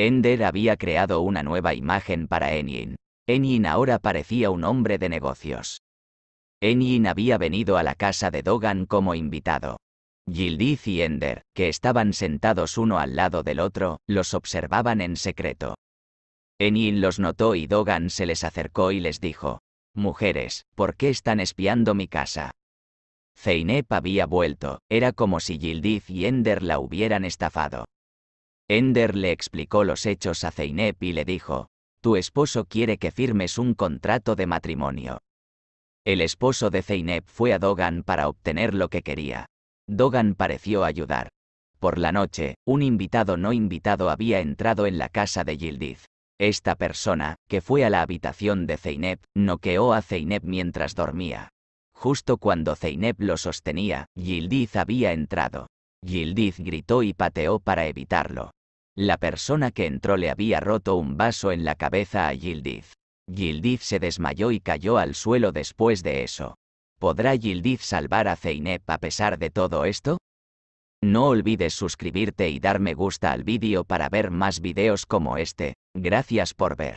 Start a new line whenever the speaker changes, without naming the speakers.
Ender había creado una nueva imagen para Enyin. Enyin ahora parecía un hombre de negocios. Enyin había venido a la casa de Dogan como invitado. Yildiz y Ender, que estaban sentados uno al lado del otro, los observaban en secreto. Enyin los notó y Dogan se les acercó y les dijo, Mujeres, ¿por qué están espiando mi casa? Zeynep había vuelto, era como si Yildiz y Ender la hubieran estafado. Ender le explicó los hechos a Zeynep y le dijo, tu esposo quiere que firmes un contrato de matrimonio. El esposo de Zeynep fue a Dogan para obtener lo que quería. Dogan pareció ayudar. Por la noche, un invitado no invitado había entrado en la casa de Yildiz. Esta persona, que fue a la habitación de Zeynep, noqueó a Zeynep mientras dormía. Justo cuando Zeynep lo sostenía, Yildiz había entrado. Yildiz gritó y pateó para evitarlo. La persona que entró le había roto un vaso en la cabeza a Gildith. Gildith se desmayó y cayó al suelo después de eso. ¿Podrá Gildith salvar a Zeynep a pesar de todo esto? No olvides suscribirte y dar me gusta al vídeo para ver más videos como este. Gracias por ver.